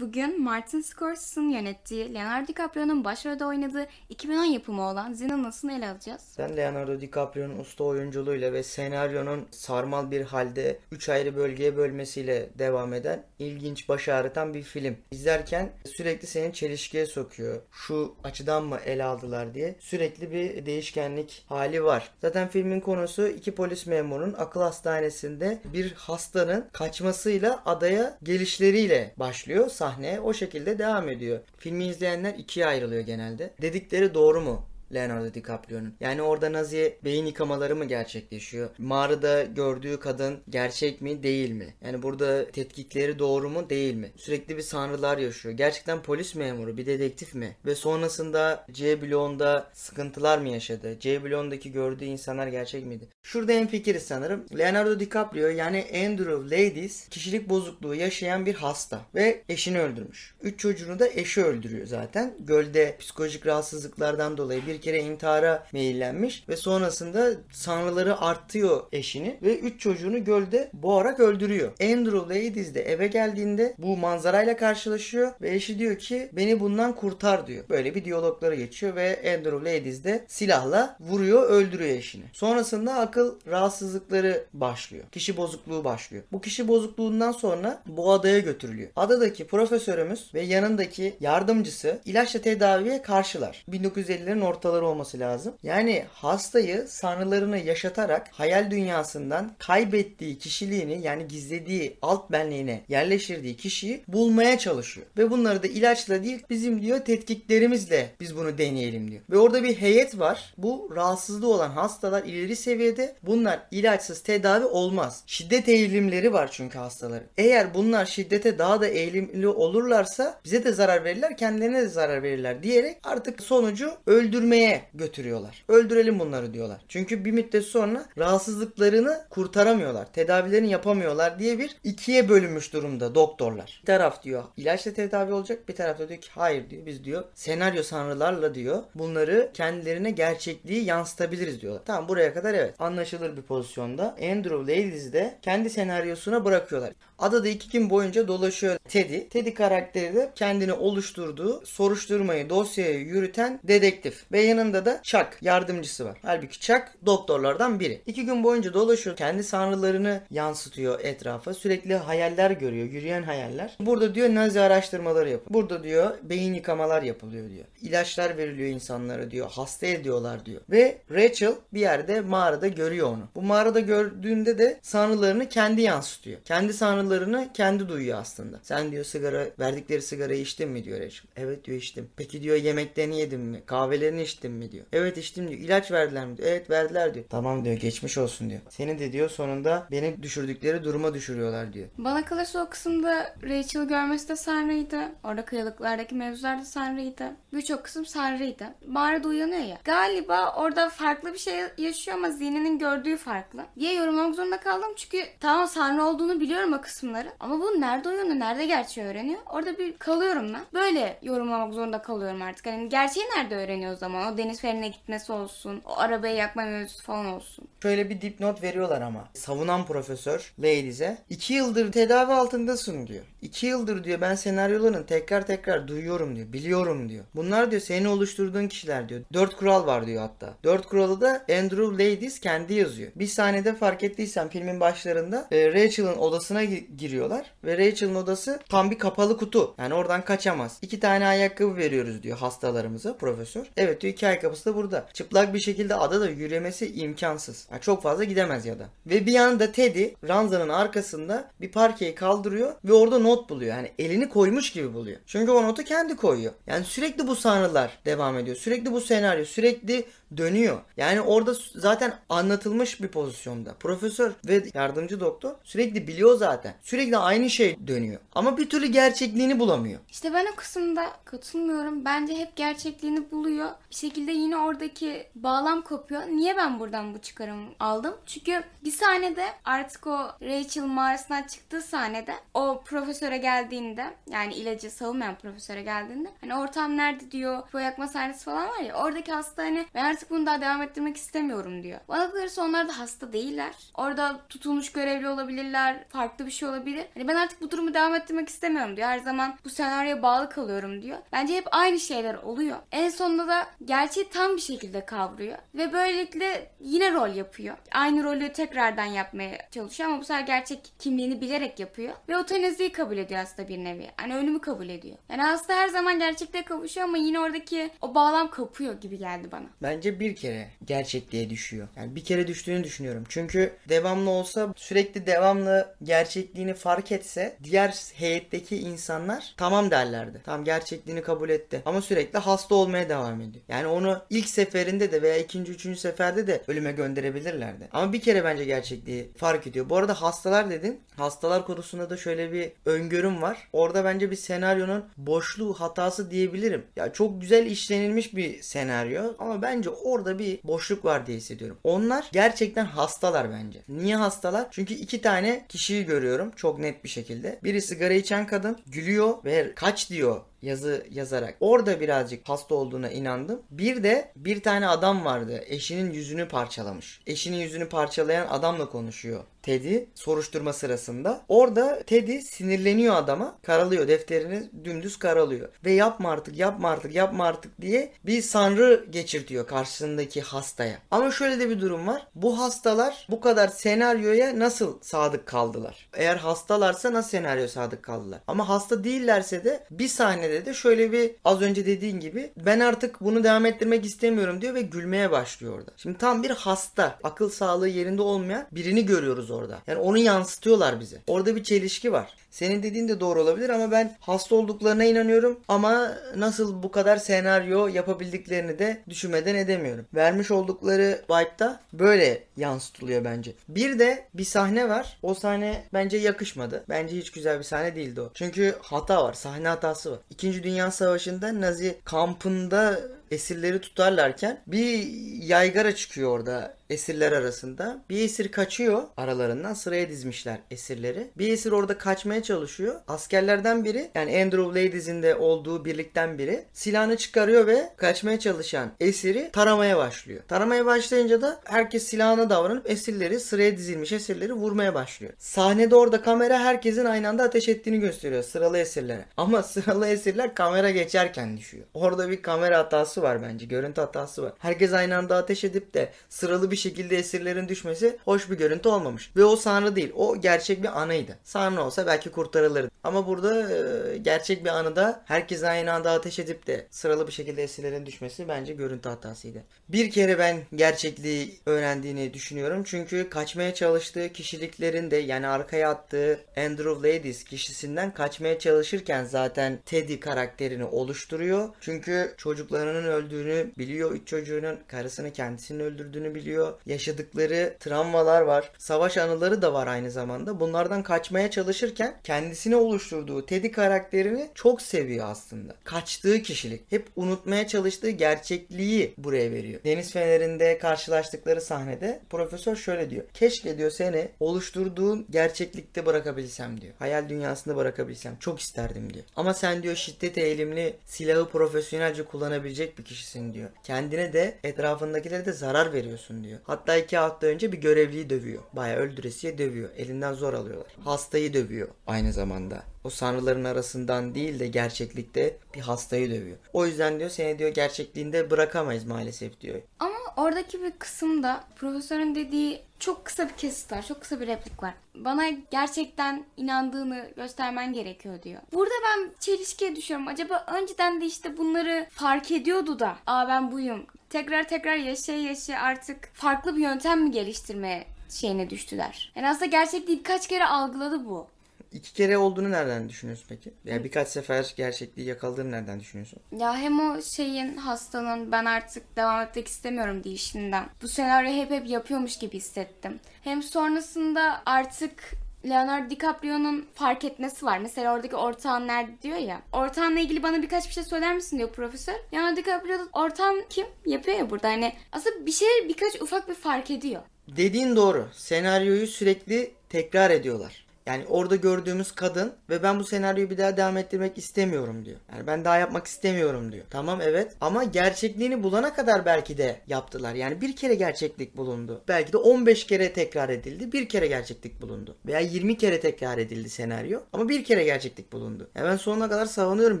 Bugün Martin Scorsese'nin yönettiği, Leonardo DiCaprio'nun başrolde oynadığı 2010 yapımı olan Zindanası'nı ele alacağız. Ben Leonardo DiCaprio'nun usta oyunculuğuyla ve senaryonun sarmal bir halde 3 ayrı bölgeye bölmesiyle devam eden ilginç, baş ağrıtan bir film. İzlerken sürekli seni çelişkiye sokuyor. Şu açıdan mı ele aldılar diye sürekli bir değişkenlik hali var. Zaten filmin konusu iki polis memurunun akıl hastanesinde bir hastanın kaçmasıyla adaya gelişleriyle başlıyor sahne o şekilde devam ediyor. Filmi izleyenler ikiye ayrılıyor genelde. Dedikleri doğru mu? Leonardo DiCaprio'nun. Yani orada Nazi beyin yıkamaları mı gerçekleşiyor? Mağarada gördüğü kadın gerçek mi değil mi? Yani burada tetkikleri doğru mu değil mi? Sürekli bir sanrılar yaşıyor. Gerçekten polis memuru bir dedektif mi? Ve sonrasında C bloğunda sıkıntılar mı yaşadı? C bloğundaki gördüğü insanlar gerçek miydi? Şurada en fikiriz sanırım. Leonardo DiCaprio yani Andrew Ladies kişilik bozukluğu yaşayan bir hasta ve eşini öldürmüş. Üç çocuğunu da eşi öldürüyor zaten. Gölde psikolojik rahatsızlıklardan dolayı bir kere intihara meyillenmiş ve sonrasında sanrıları artıyor eşini ve 3 çocuğunu gölde boğarak öldürüyor. Andrew Ladies de eve geldiğinde bu manzarayla karşılaşıyor ve eşi diyor ki beni bundan kurtar diyor. Böyle bir diyalogları geçiyor ve Andrew Ladies de silahla vuruyor öldürüyor eşini. Sonrasında akıl rahatsızlıkları başlıyor. Kişi bozukluğu başlıyor. Bu kişi bozukluğundan sonra bu adaya götürülüyor. Adadaki profesörümüz ve yanındaki yardımcısı ilaçla tedaviye karşılar. 1950'lerin ortasında noktaları olması lazım. Yani hastayı sanrılarını yaşatarak hayal dünyasından kaybettiği kişiliğini yani gizlediği alt benliğine yerleştirdiği kişiyi bulmaya çalışıyor. Ve bunları da ilaçla değil bizim diyor tetkiklerimizle biz bunu deneyelim diyor. Ve orada bir heyet var. Bu rahatsızlığı olan hastalar ileri seviyede bunlar ilaçsız tedavi olmaz. Şiddet eğilimleri var çünkü hastaların. Eğer bunlar şiddete daha da eğilimli olurlarsa bize de zarar verirler, kendilerine de zarar verirler diyerek artık sonucu öldürme hastaneye götürüyorlar. Öldürelim bunları diyorlar. Çünkü bir müddet sonra rahatsızlıklarını kurtaramıyorlar. Tedavilerini yapamıyorlar diye bir ikiye bölünmüş durumda doktorlar. Bir taraf diyor ilaçla tedavi olacak. Bir taraf da diyor ki hayır diyor biz diyor senaryo sanrılarla diyor bunları kendilerine gerçekliği yansıtabiliriz diyorlar. Tamam buraya kadar evet anlaşılır bir pozisyonda. Andrew Ladies'i de kendi senaryosuna bırakıyorlar. Adada iki gün boyunca dolaşıyor Teddy. Teddy karakteri de kendini oluşturduğu soruşturmayı dosyayı yürüten dedektif. Ve yanında da Chuck yardımcısı var. Halbuki Chuck doktorlardan biri. İki gün boyunca dolaşıyor. Kendi sanrılarını yansıtıyor etrafa. Sürekli hayaller görüyor. Yürüyen hayaller. Burada diyor nazi araştırmaları yapıyor. Burada diyor beyin yıkamalar yapılıyor diyor. İlaçlar veriliyor insanlara diyor. Hasta ediyorlar diyor. Ve Rachel bir yerde mağarada görüyor onu. Bu mağarada gördüğünde de sanrılarını kendi yansıtıyor. Kendi sanrılarını kendi duyuyor aslında. Sen diyor sigara verdikleri sigarayı içtin mi diyor Rachel. Evet diyor içtim. Peki diyor yemeklerini yedim mi? Kahvelerini içtim içtin mi diyor. Evet içtim diyor. İlaç verdiler mi diyor. Evet verdiler diyor. Tamam diyor geçmiş olsun diyor. Seni de diyor sonunda beni düşürdükleri duruma düşürüyorlar diyor. Bana kalırsa o kısımda Rachel görmesi de Sanra'ydı. Orada kıyılıklardaki mevzular da Sanra'ydı. Birçok kısım Sanra'ydı. Mağarada uyanıyor ya. Galiba orada farklı bir şey yaşıyor ama zihninin gördüğü farklı. Diye yorumlamak zorunda kaldım çünkü tamam sanrı olduğunu biliyorum o kısımları. Ama bu nerede uyanıyor, nerede gerçeği öğreniyor? Orada bir kalıyorum ben. Böyle yorumlamak zorunda kalıyorum artık. Hani gerçeği nerede öğreniyor o zaman? o deniz ferine gitmesi olsun, o arabayı yakma mevzusu falan olsun. Şöyle bir dipnot veriyorlar ama. Savunan profesör Ladies'e iki yıldır tedavi altındasın diyor. İki yıldır diyor ben senaryolarını tekrar tekrar duyuyorum diyor. Biliyorum diyor. Bunlar diyor seni oluşturduğun kişiler diyor. Dört kural var diyor hatta. Dört kuralı da Andrew Ladies kendi yazıyor. Bir sahnede fark ettiysen filmin başlarında e, Rachel'ın odasına giriyorlar ve Rachel'ın odası tam bir kapalı kutu. Yani oradan kaçamaz. İki tane ayakkabı veriyoruz diyor hastalarımıza profesör. Evet çünkü şey, kapısı da burada. Çıplak bir şekilde adada yürümesi imkansız. Yani çok fazla gidemez ya da. Ve bir yanda Teddy Ranza'nın arkasında bir parkeyi kaldırıyor ve orada not buluyor. Yani elini koymuş gibi buluyor. Çünkü o notu kendi koyuyor. Yani sürekli bu sanrılar devam ediyor. Sürekli bu senaryo, sürekli dönüyor. Yani orada zaten anlatılmış bir pozisyonda. Profesör ve yardımcı doktor sürekli biliyor zaten. Sürekli aynı şey dönüyor. Ama bir türlü gerçekliğini bulamıyor. İşte ben o kısımda katılmıyorum. Bence hep gerçekliğini buluyor. Bir şekilde yine oradaki bağlam kopuyor. Niye ben buradan bu çıkarımı aldım? Çünkü bir sahnede artık o Rachel mağarasından çıktığı sahnede o profesöre geldiğinde yani ilacı savunmayan profesöre geldiğinde hani ortam nerede diyor bu yakma sahnesi falan var ya oradaki hastane hani ben Artık bunu daha devam ettirmek istemiyorum diyor. Bana kalırsa onlar da hasta değiller. Orada tutulmuş görevli olabilirler. Farklı bir şey olabilir. Hani ben artık bu durumu devam ettirmek istemiyorum diyor. Her zaman bu senaryoya bağlı kalıyorum diyor. Bence hep aynı şeyler oluyor. En sonunda da gerçeği tam bir şekilde kavruyor. Ve böylelikle yine rol yapıyor. Aynı rolü tekrardan yapmaya çalışıyor ama bu sefer gerçek kimliğini bilerek yapıyor. Ve otoneziyi kabul ediyor aslında bir nevi. Hani ölümü kabul ediyor. Yani aslında her zaman gerçekte kavuşuyor ama yine oradaki o bağlam kapıyor gibi geldi bana. Bence sadece bir kere gerçekliğe düşüyor. Yani bir kere düştüğünü düşünüyorum. Çünkü devamlı olsa sürekli devamlı gerçekliğini fark etse diğer heyetteki insanlar tamam derlerdi. Tam gerçekliğini kabul etti. Ama sürekli hasta olmaya devam ediyor. Yani onu ilk seferinde de veya ikinci, üçüncü seferde de ölüme gönderebilirlerdi. Ama bir kere bence gerçekliği fark ediyor. Bu arada hastalar dedin. Hastalar konusunda da şöyle bir öngörüm var. Orada bence bir senaryonun boşluğu hatası diyebilirim. Ya çok güzel işlenilmiş bir senaryo ama bence Orada bir boşluk var diye hissediyorum. Onlar gerçekten hastalar bence. Niye hastalar? Çünkü iki tane kişiyi görüyorum çok net bir şekilde. Biri sigara içen kadın gülüyor ve kaç diyor yazı yazarak orada birazcık hasta olduğuna inandım. Bir de bir tane adam vardı. Eşinin yüzünü parçalamış. Eşinin yüzünü parçalayan adamla konuşuyor. Teddy soruşturma sırasında. Orada Teddy sinirleniyor adama. Karalıyor defterini dümdüz karalıyor. Ve yapma artık yapma artık yapma artık diye bir sanrı geçirtiyor karşısındaki hastaya. Ama şöyle de bir durum var. Bu hastalar bu kadar senaryoya nasıl sadık kaldılar? Eğer hastalarsa nasıl senaryo sadık kaldılar? Ama hasta değillerse de bir sahne sahnede de şöyle bir az önce dediğin gibi ben artık bunu devam ettirmek istemiyorum diyor ve gülmeye başlıyor orada. Şimdi tam bir hasta, akıl sağlığı yerinde olmayan birini görüyoruz orada. Yani onu yansıtıyorlar bize. Orada bir çelişki var. Senin dediğin de doğru olabilir ama ben hasta olduklarına inanıyorum ama nasıl bu kadar senaryo yapabildiklerini de düşünmeden edemiyorum. Vermiş oldukları vibe'da böyle yansıtılıyor bence. Bir de bir sahne var. O sahne bence yakışmadı. Bence hiç güzel bir sahne değildi o. Çünkü hata var. Sahne hatası var. 2. Dünya Savaşı'nda Nazi kampında esirleri tutarlarken bir yaygara çıkıyor orada esirler arasında. Bir esir kaçıyor aralarından sıraya dizmişler esirleri. Bir esir orada kaçmaya çalışıyor. Askerlerden biri yani Andrew Ladies'in de olduğu birlikten biri silahını çıkarıyor ve kaçmaya çalışan esiri taramaya başlıyor. Taramaya başlayınca da herkes silahına davranıp esirleri sıraya dizilmiş esirleri vurmaya başlıyor. Sahnede orada kamera herkesin aynı anda ateş ettiğini gösteriyor sıralı esirlere. Ama sıralı esirler kamera geçerken düşüyor. Orada bir kamera hatası hatası var bence. Görüntü hatası var. Herkes aynı anda ateş edip de sıralı bir şekilde esirlerin düşmesi hoş bir görüntü olmamış. Ve o sanrı değil. O gerçek bir anıydı. Sanrı olsa belki kurtarılırdı. Ama burada e, gerçek bir anıda herkes aynı anda ateş edip de sıralı bir şekilde esirlerin düşmesi bence görüntü hatasıydı. Bir kere ben gerçekliği öğrendiğini düşünüyorum. Çünkü kaçmaya çalıştığı kişiliklerin de yani arkaya attığı Andrew Ladies kişisinden kaçmaya çalışırken zaten Teddy karakterini oluşturuyor. Çünkü çocuklarının öldüğünü biliyor. Üç çocuğunun karısını kendisinin öldürdüğünü biliyor. Yaşadıkları travmalar var. Savaş anıları da var aynı zamanda. Bunlardan kaçmaya çalışırken kendisini oluşturduğu Teddy karakterini çok seviyor aslında. Kaçtığı kişilik. Hep unutmaya çalıştığı gerçekliği buraya veriyor. Deniz Feneri'nde karşılaştıkları sahnede profesör şöyle diyor. Keşke diyor seni oluşturduğun gerçeklikte bırakabilsem diyor. Hayal dünyasında bırakabilsem. Çok isterdim diyor. Ama sen diyor şiddet eğilimli silahı profesyonelce kullanabilecek bir kişisin diyor. Kendine de etrafındakilere de zarar veriyorsun diyor. Hatta iki hafta önce bir görevliyi dövüyor. Baya öldüresiye dövüyor. Elinden zor alıyorlar. Hastayı dövüyor aynı zamanda. O sanrıların arasından değil de gerçeklikte bir hastayı dövüyor. O yüzden diyor seni diyor gerçekliğinde bırakamayız maalesef diyor. Ama Oradaki bir kısımda profesörün dediği çok kısa bir kesit var, çok kısa bir replik var. Bana gerçekten inandığını göstermen gerekiyor diyor. Burada ben çelişkiye düşüyorum. Acaba önceden de işte bunları fark ediyordu da, aa ben buyum. Tekrar tekrar yaşa yaşa artık farklı bir yöntem mi geliştirmeye şeyine düştüler. Yani aslında gerçekliği birkaç kere algıladı bu iki kere olduğunu nereden düşünüyorsun peki? Yani birkaç sefer gerçekliği yakaladığını nereden düşünüyorsun? Ya hem o şeyin hastanın ben artık devam etmek istemiyorum deyişinden. Bu senaryo hep hep yapıyormuş gibi hissettim. Hem sonrasında artık Leonardo DiCaprio'nun fark etmesi var. Mesela oradaki ortağın nerede diyor ya. Ortağınla ilgili bana birkaç bir şey söyler misin diyor profesör. Leonardo DiCaprio ortağım kim? Yapıyor ya burada hani. Aslında bir şey birkaç ufak bir fark ediyor. Dediğin doğru. Senaryoyu sürekli tekrar ediyorlar. Yani orada gördüğümüz kadın ve ben bu senaryoyu bir daha devam ettirmek istemiyorum diyor. Yani ben daha yapmak istemiyorum diyor. Tamam evet ama gerçekliğini bulana kadar belki de yaptılar. Yani bir kere gerçeklik bulundu. Belki de 15 kere tekrar edildi. Bir kere gerçeklik bulundu. Veya 20 kere tekrar edildi senaryo. Ama bir kere gerçeklik bulundu. Ya ben sonuna kadar savunuyorum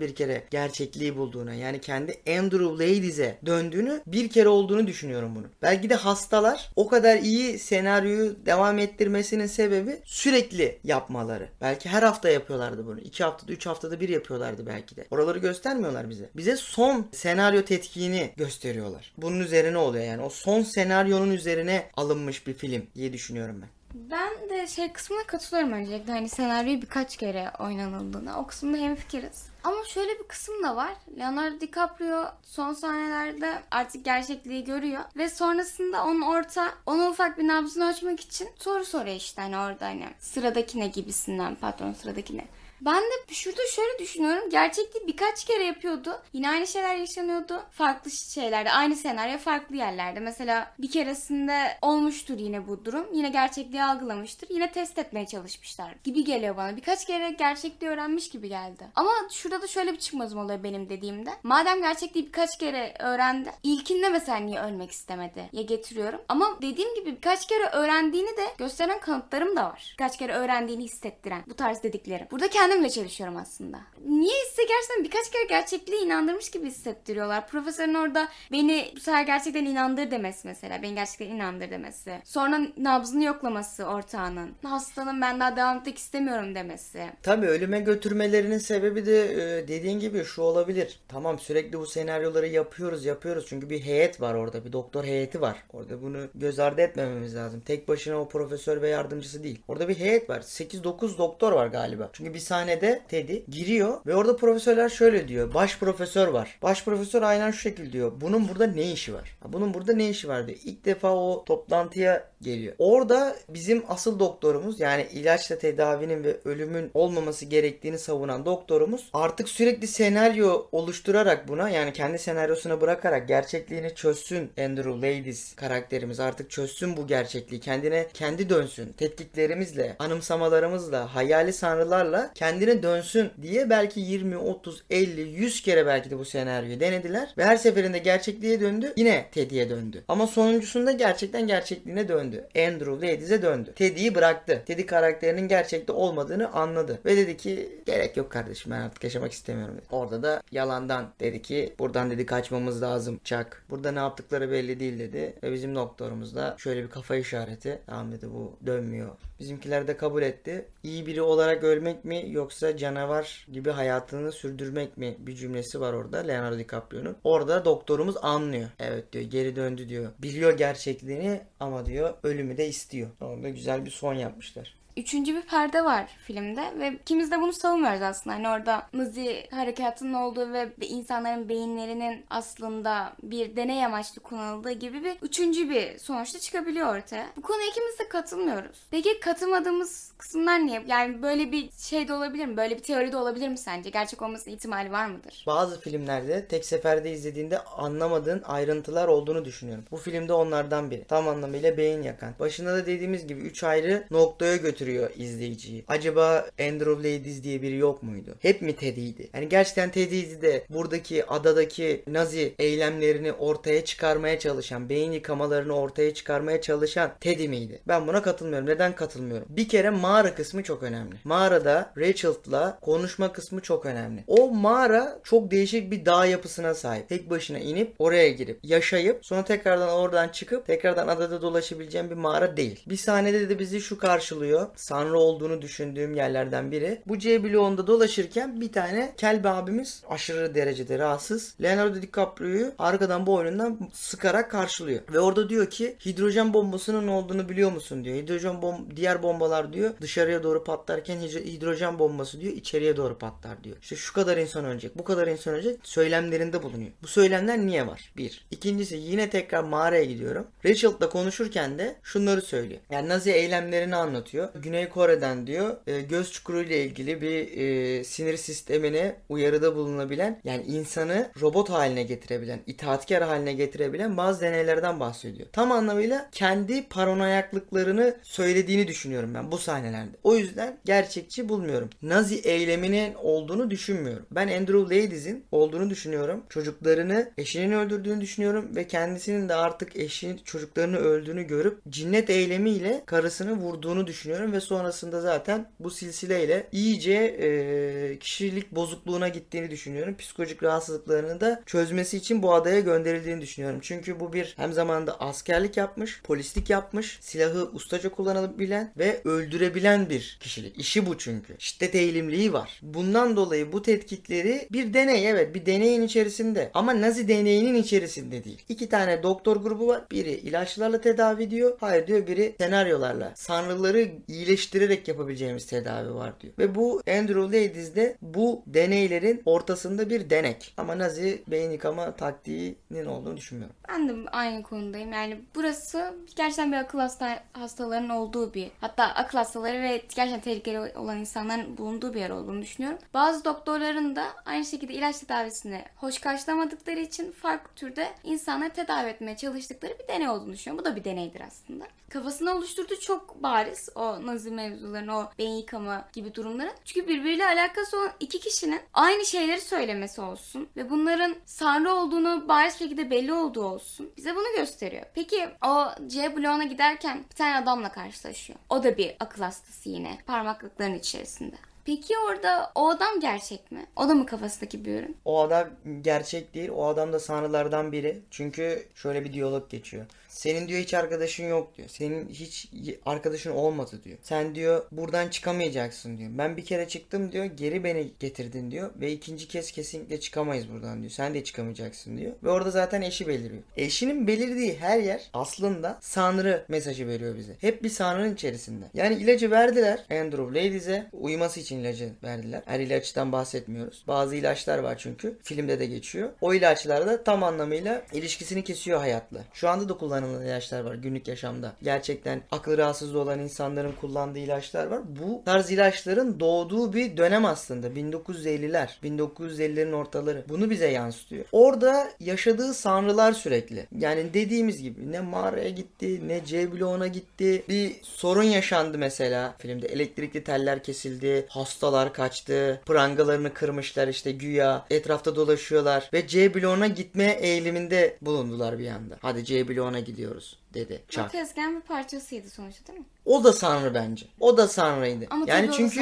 bir kere gerçekliği bulduğuna. Yani kendi Andrew Ladies'e döndüğünü bir kere olduğunu düşünüyorum bunu. Belki de hastalar o kadar iyi senaryoyu devam ettirmesinin sebebi sürekli ya yapmaları. Belki her hafta yapıyorlardı bunu. 2 haftada 3 haftada bir yapıyorlardı belki de. Oraları göstermiyorlar bize. Bize son senaryo tetkini gösteriyorlar. Bunun üzerine oluyor yani. O son senaryonun üzerine alınmış bir film diye düşünüyorum ben. Ben de şey kısmına katılıyorum öncelikle. Hani senaryoyu birkaç kere oynanıldığına. O kısımda hemfikiriz. Ama şöyle bir kısım da var. Leonardo DiCaprio son sahnelerde artık gerçekliği görüyor. Ve sonrasında onun orta, onun ufak bir nabzını açmak için soru soruyor işte hani orada hani sıradakine gibisinden patron sıradakine. Ben de şurada şöyle düşünüyorum. Gerçekliği birkaç kere yapıyordu. Yine aynı şeyler yaşanıyordu. Farklı şeylerde. Aynı senaryo farklı yerlerde. Mesela bir keresinde olmuştur yine bu durum. Yine gerçekliği algılamıştır. Yine test etmeye çalışmışlar gibi geliyor bana. Birkaç kere gerçekliği öğrenmiş gibi geldi. Ama şurada da şöyle bir çıkmazım oluyor benim dediğimde. Madem gerçekliği birkaç kere öğrendi. ilkinde mesela niye ölmek istemedi ya getiriyorum. Ama dediğim gibi birkaç kere öğrendiğini de gösteren kanıtlarım da var. Birkaç kere öğrendiğini hissettiren bu tarz dediklerim. Burada kendi kendimle çalışıyorum aslında. Niye ise gerçekten birkaç kere gerçekliğe inandırmış gibi hissettiriyorlar. Profesörün orada beni bu sefer gerçekten inandır demesi mesela. Beni gerçekten inandır demesi. Sonra nabzını yoklaması ortağının. Hastanın ben daha devam etmek istemiyorum demesi. Tabii ölüme götürmelerinin sebebi de e, dediğin gibi şu olabilir. Tamam sürekli bu senaryoları yapıyoruz yapıyoruz. Çünkü bir heyet var orada. Bir doktor heyeti var. Orada bunu göz ardı etmememiz lazım. Tek başına o profesör ve yardımcısı değil. Orada bir heyet var. 8-9 doktor var galiba. Çünkü bir saniye hastanede Teddy giriyor ve orada profesörler şöyle diyor. Baş profesör var. Baş profesör aynen şu şekilde diyor. Bunun burada ne işi var? Bunun burada ne işi var diyor. İlk defa o toplantıya geliyor. Orada bizim asıl doktorumuz yani ilaçla tedavinin ve ölümün olmaması gerektiğini savunan doktorumuz artık sürekli senaryo oluşturarak buna yani kendi senaryosuna bırakarak gerçekliğini çözsün Andrew Ladies karakterimiz artık çözsün bu gerçekliği kendine kendi dönsün tetkiklerimizle anımsamalarımızla hayali sanrılarla kendi kendine dönsün diye belki 20, 30, 50, 100 kere belki de bu senaryoyu denediler ve her seferinde gerçekliğe döndü. Yine Teddy'ye döndü. Ama sonuncusunda gerçekten gerçekliğine döndü. Andrew Ladys'e döndü. Teddy'yi bıraktı. Teddy karakterinin gerçekte olmadığını anladı ve dedi ki gerek yok kardeşim ben artık yaşamak istemiyorum dedi. Orada da yalandan dedi ki buradan dedi kaçmamız lazım Chuck. Burada ne yaptıkları belli değil dedi ve bizim doktorumuz da şöyle bir kafa işareti tamam dedi bu dönmüyor. Bizimkiler de kabul etti. İyi biri olarak ölmek mi yoksa canavar gibi hayatını sürdürmek mi? Bir cümlesi var orada Leonardo DiCaprio'nun. Orada doktorumuz anlıyor. Evet diyor geri döndü diyor. Biliyor gerçekliğini ama diyor ölümü de istiyor. Orada güzel bir son yapmışlar üçüncü bir perde var filmde ve ikimiz de bunu savunmuyoruz aslında. Hani orada mızı harekatının olduğu ve insanların beyinlerinin aslında bir deney amaçlı kullanıldığı gibi bir üçüncü bir sonuçta çıkabiliyor ortaya. Bu konuya ikimiz de katılmıyoruz. Peki katılmadığımız kısımlar niye? Yani böyle bir şey de olabilir mi? Böyle bir teori de olabilir mi sence? Gerçek olması ihtimali var mıdır? Bazı filmlerde tek seferde izlediğinde anlamadığın ayrıntılar olduğunu düşünüyorum. Bu filmde onlardan biri. Tam anlamıyla beyin yakan. Başında da dediğimiz gibi 3 ayrı noktaya götürüyor izleyiciyi. Acaba Andrew Ladies diye biri yok muydu? Hep mi Teddy'ydi? Yani gerçekten Teddy'ydi de buradaki adadaki Nazi eylemlerini ortaya çıkarmaya çalışan, beyin yıkamalarını ortaya çıkarmaya çalışan Teddy miydi? Ben buna katılmıyorum. Neden katılmıyorum? Bir kere mağara kısmı çok önemli. Mağarada Rachel'la konuşma kısmı çok önemli. O mağara çok değişik bir dağ yapısına sahip. Tek başına inip oraya girip yaşayıp sonra tekrardan oradan çıkıp tekrardan adada dolaşabileceğim bir mağara değil. Bir sahnede de bizi şu karşılıyor. Sanrı olduğunu düşündüğüm yerlerden biri. Bu C dolaşırken bir tane kelbe abimiz aşırı derecede rahatsız. Leonardo DiCaprio'yu arkadan boynundan sıkarak karşılıyor. Ve orada diyor ki hidrojen bombasının olduğunu biliyor musun diyor. Hidrojen bom diğer bombalar diyor dışarıya doğru patlarken hidrojen bombası diyor içeriye doğru patlar diyor. İşte şu kadar insan ölecek, bu kadar insan ölecek söylemlerinde bulunuyor. Bu söylemler niye var? Bir. İkincisi yine tekrar mağaraya gidiyorum. Rachel'la konuşurken de şunları söylüyor. Yani Nazi eylemlerini anlatıyor. Güney Kore'den diyor e, göz çukuru ile ilgili bir e, sinir sistemini uyarıda bulunabilen yani insanı robot haline getirebilen, itaatkar haline getirebilen bazı deneylerden bahsediyor. Tam anlamıyla kendi paranoyaklıklarını söylediğini düşünüyorum ben bu sahne hastanelerde. O yüzden gerçekçi bulmuyorum. Nazi eyleminin olduğunu düşünmüyorum. Ben Andrew Ladies'in olduğunu düşünüyorum. Çocuklarını, eşinin öldürdüğünü düşünüyorum ve kendisinin de artık eşinin çocuklarını öldüğünü görüp cinnet eylemiyle karısını vurduğunu düşünüyorum ve sonrasında zaten bu silsileyle iyice e, kişilik bozukluğuna gittiğini düşünüyorum. Psikolojik rahatsızlıklarını da çözmesi için bu adaya gönderildiğini düşünüyorum. Çünkü bu bir hem zamanda askerlik yapmış, polislik yapmış, silahı ustaca kullanabilen ve öldürebilen çözebilen bir kişilik. İşi bu çünkü. Şiddet eğilimliği var. Bundan dolayı bu tetkikleri bir deney evet bir deneyin içerisinde ama Nazi deneyinin içerisinde değil. İki tane doktor grubu var. Biri ilaçlarla tedavi diyor. Hayır diyor biri senaryolarla. Sanrıları iyileştirerek yapabileceğimiz tedavi var diyor. Ve bu Andrew Ladies'de bu deneylerin ortasında bir denek. Ama Nazi beyin yıkama taktiğinin olduğunu düşünmüyorum. Ben de aynı konudayım. Yani burası gerçekten bir akıl hasta hastalarının olduğu bir hatta akıl hastaları hastaları ve gerçekten tehlikeli olan insanların bulunduğu bir yer olduğunu düşünüyorum. Bazı doktorların da aynı şekilde ilaç tedavisini hoş karşılamadıkları için farklı türde insanları tedavi etmeye çalıştıkları bir deney olduğunu düşünüyorum. Bu da bir deneydir aslında. Kafasını oluşturduğu çok bariz o nazi mevzuların, o beyin yıkama gibi durumların. Çünkü birbiriyle alakası olan iki kişinin aynı şeyleri söylemesi olsun ve bunların sanrı olduğunu bariz şekilde belli olduğu olsun. Bize bunu gösteriyor. Peki o C bloğuna giderken bir tane adamla karşılaşıyor. O da bir akıl yastısı yine parmaklıkların içerisinde. Peki orada o adam gerçek mi? O da mı kafasındaki bir ürün? O adam gerçek değil. O adam da sanrılardan biri. Çünkü şöyle bir diyalog geçiyor. Senin diyor hiç arkadaşın yok diyor. Senin hiç arkadaşın olmadı diyor. Sen diyor buradan çıkamayacaksın diyor. Ben bir kere çıktım diyor. Geri beni getirdin diyor. Ve ikinci kez kesinlikle çıkamayız buradan diyor. Sen de çıkamayacaksın diyor. Ve orada zaten eşi beliriyor. Eşinin belirdiği her yer aslında sanrı mesajı veriyor bize. Hep bir sanrının içerisinde. Yani ilacı verdiler Andrew Ladies'e. Uyuması için ilacı verdiler. Her ilaçtan bahsetmiyoruz. Bazı ilaçlar var çünkü. Filmde de geçiyor. O ilaçlar da tam anlamıyla ilişkisini kesiyor hayatla. Şu anda da kullanılıyor kullanılan ilaçlar var günlük yaşamda. Gerçekten akıl rahatsızlığı olan insanların kullandığı ilaçlar var. Bu tarz ilaçların doğduğu bir dönem aslında. 1950'ler, 1950'lerin ortaları. Bunu bize yansıtıyor. Orada yaşadığı sanrılar sürekli. Yani dediğimiz gibi ne mağaraya gitti, ne C bloğuna gitti. Bir sorun yaşandı mesela. Filmde elektrikli teller kesildi, hastalar kaçtı, prangalarını kırmışlar işte güya. Etrafta dolaşıyorlar ve C bloğuna gitme eğiliminde bulundular bir anda. Hadi C bloğuna gidiyoruz dedi. Chuck. Tezgahın bir parçasıydı sonuçta değil mi? O da Sanrı bence. O da Sanrı'ydı. Ama yani çünkü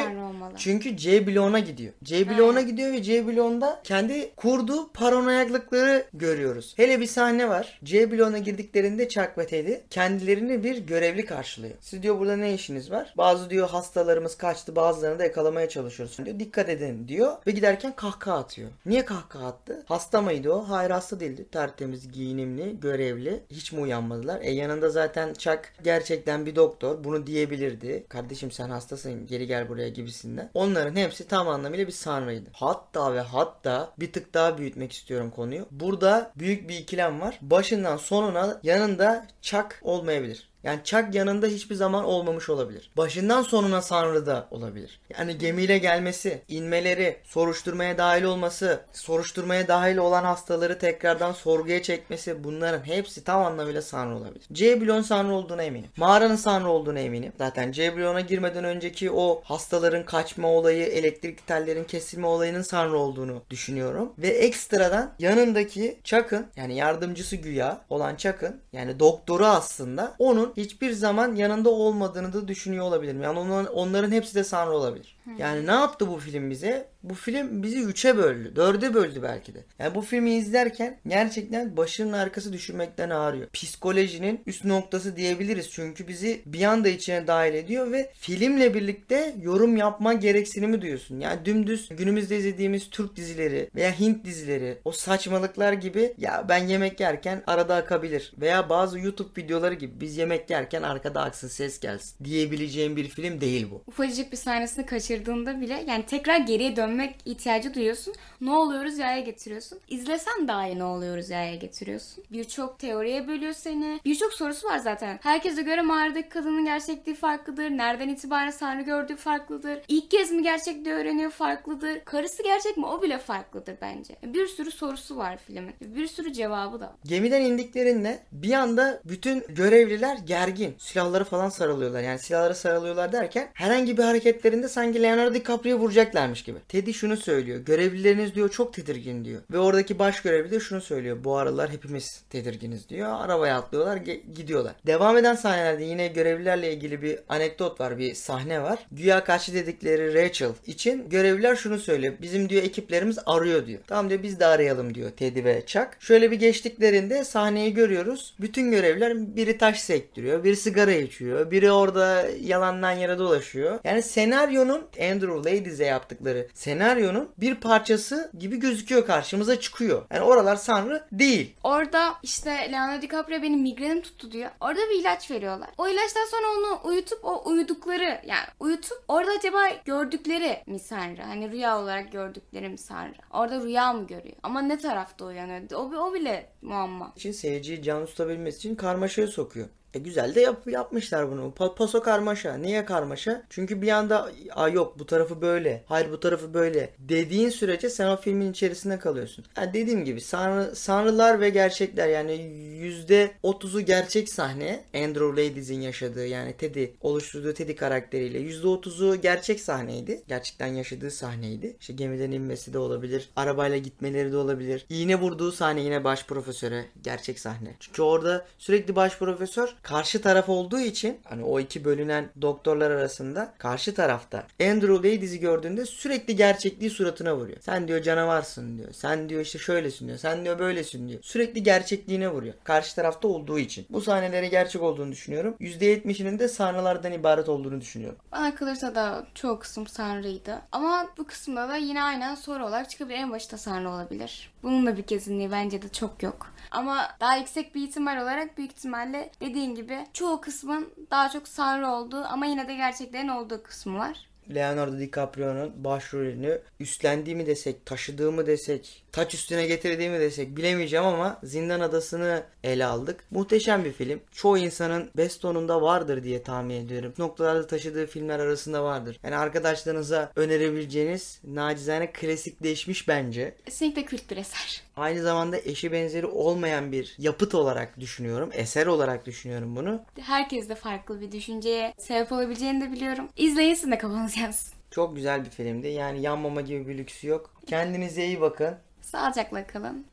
çünkü C bloğuna gidiyor. C bloğuna gidiyor ve C bloğunda kendi kurduğu paranoyaklıkları görüyoruz. Hele bir sahne var. C bloğuna girdiklerinde Chuck ve Teddy kendilerini bir görevli karşılıyor. Siz diyor burada ne işiniz var? Bazı diyor hastalarımız kaçtı bazılarını da yakalamaya çalışıyoruz diyor. Dikkat edin diyor ve giderken kahkaha atıyor. Niye kahkaha attı? Hasta mıydı o? Hayır hasta değildi. Tertemiz, giyinimli, görevli. Hiç mi uyanmadılar? E yanında zaten Chuck gerçekten bir doktor bunu diyebilirdi. Kardeşim sen hastasın geri gel buraya gibisinden. Onların hepsi tam anlamıyla bir sanrıydı. Hatta ve hatta bir tık daha büyütmek istiyorum konuyu. Burada büyük bir ikilem var. Başından sonuna yanında Chuck olmayabilir. Yani Chuck yanında hiçbir zaman olmamış olabilir. Başından sonuna sanrı da olabilir. Yani gemiyle gelmesi, inmeleri, soruşturmaya dahil olması, soruşturmaya dahil olan hastaları tekrardan sorguya çekmesi bunların hepsi tam anlamıyla Sanrı olabilir. Ceblon Sanrı olduğuna eminim. Mağaranın Sanrı olduğuna eminim. Zaten Ceblon'a girmeden önceki o hastaların kaçma olayı, elektrik tellerin kesilme olayının Sanrı olduğunu düşünüyorum. Ve ekstradan yanındaki Chuck'ın yani yardımcısı güya olan Chuck'ın yani doktoru aslında onun hiçbir zaman yanında olmadığını da düşünüyor olabilirim. Yani onların, onların hepsi de Sanra olabilir. Yani ne yaptı bu film bize? Bu film bizi üçe böldü. Dörde böldü belki de. Yani bu filmi izlerken gerçekten başının arkası düşünmekten ağrıyor. Psikolojinin üst noktası diyebiliriz. Çünkü bizi bir anda içine dahil ediyor ve filmle birlikte yorum yapma gereksinimi duyuyorsun. Yani dümdüz günümüzde izlediğimiz Türk dizileri veya Hint dizileri o saçmalıklar gibi ya ben yemek yerken arada akabilir veya bazı YouTube videoları gibi biz yemek yerken arkada aksın ses gelsin diyebileceğim bir film değil bu. Ufacık bir sahnesini kaçır kaçırdığında bile yani tekrar geriye dönmek ihtiyacı duyuyorsun. Ne oluyoruz yaya getiriyorsun. İzlesen dahi ne oluyoruz yaya getiriyorsun. Birçok teoriye bölüyor seni. Birçok sorusu var zaten. Herkese göre mağaradaki kadının gerçekliği farklıdır. Nereden itibaren sahne gördüğü farklıdır. İlk kez mi gerçekliği öğreniyor farklıdır. Karısı gerçek mi o bile farklıdır bence. Bir sürü sorusu var filmin. Bir sürü cevabı da. Gemiden indiklerinde bir anda bütün görevliler gergin. Silahları falan sarılıyorlar. Yani silahları sarılıyorlar derken herhangi bir hareketlerinde sanki Leonardo DiCaprio'yu vuracaklarmış gibi. Teddy şunu söylüyor. Görevlileriniz diyor çok tedirgin diyor. Ve oradaki baş görevli de şunu söylüyor. Bu aralar hepimiz tedirginiz diyor. Arabaya atlıyorlar gidiyorlar. Devam eden sahnelerde yine görevlilerle ilgili bir anekdot var. Bir sahne var. Güya karşı dedikleri Rachel için görevliler şunu söylüyor. Bizim diyor ekiplerimiz arıyor diyor. Tamam diyor biz de arayalım diyor Teddy ve Chuck. Şöyle bir geçtiklerinde sahneyi görüyoruz. Bütün görevliler biri taş sektiriyor. Biri sigara içiyor. Biri orada yalandan yere dolaşıyor. Yani senaryonun Andrew Ladies'e yaptıkları senaryonun bir parçası gibi gözüküyor karşımıza çıkıyor. Yani oralar sanrı değil. Orada işte Leonardo DiCaprio benim migrenim tuttu diyor. Orada bir ilaç veriyorlar. O ilaçtan sonra onu uyutup o uyudukları yani uyutup orada acaba gördükleri mi sanrı? Hani rüya olarak gördükleri mi sanrı? Orada rüya mı görüyor? Ama ne tarafta uyanıyor? O, o bile muamma. İçin seyirciyi can tutabilmesi için karmaşaya sokuyor. E güzel de yap, yapmışlar bunu. Pa, paso karmaşa. Niye karmaşa? Çünkü bir anda Aa, yok bu tarafı böyle. Hayır bu tarafı böyle. Dediğin sürece sen o filmin içerisinde kalıyorsun. Yani dediğim gibi sanrı, sanrılar ve gerçekler yani %30'u gerçek sahne. Andrew Ladies'in yaşadığı yani Teddy oluşturduğu Teddy karakteriyle %30'u gerçek sahneydi. Gerçekten yaşadığı sahneydi. İşte gemiden inmesi de olabilir. Arabayla gitmeleri de olabilir. İğne vurduğu sahne yine baş profesöre. Gerçek sahne. Çünkü orada sürekli baş profesör karşı taraf olduğu için hani o iki bölünen doktorlar arasında karşı tarafta Andrew Ladys'i gördüğünde sürekli gerçekliği suratına vuruyor. Sen diyor canavarsın diyor. Sen diyor işte şöylesin diyor. Sen diyor böylesin diyor. Sürekli gerçekliğine vuruyor. Karşı tarafta olduğu için. Bu sahnelerin gerçek olduğunu düşünüyorum. %70'inin de sahnelerden ibaret olduğunu düşünüyorum. Bana kalırsa da çoğu kısım sanrıydı. Ama bu kısımda da yine aynen soru olarak çıkabilir. En başta sanrı olabilir. Bunun da bir kesinliği bence de çok yok. Ama daha yüksek bir ihtimal olarak büyük ihtimalle dediğin gibi çoğu kısmın daha çok sarı olduğu ama yine de gerçeklerin olduğu kısmı var. Leonardo DiCaprio'nun başrolünü üstlendiğimi desek, taşıdığımı desek, taç üstüne getirdiğimi desek bilemeyeceğim ama Zindan Adası'nı ele aldık. Muhteşem bir film. Çoğu insanın bestonunda vardır diye tahmin ediyorum. Noktalarda taşıdığı filmler arasında vardır. Yani arkadaşlarınıza önerebileceğiniz nacizane klasikleşmiş bence. Kesinlikle kült bir eser. Aynı zamanda eşi benzeri olmayan bir yapıt olarak düşünüyorum. Eser olarak düşünüyorum bunu. Herkes de farklı bir düşünceye sebep olabileceğini de biliyorum. İzleyesin de kafanız göreceğiz. Çok güzel bir filmdi. Yani yanmama gibi bir lüksü yok. Kendinize iyi bakın. Sağlıcakla kalın.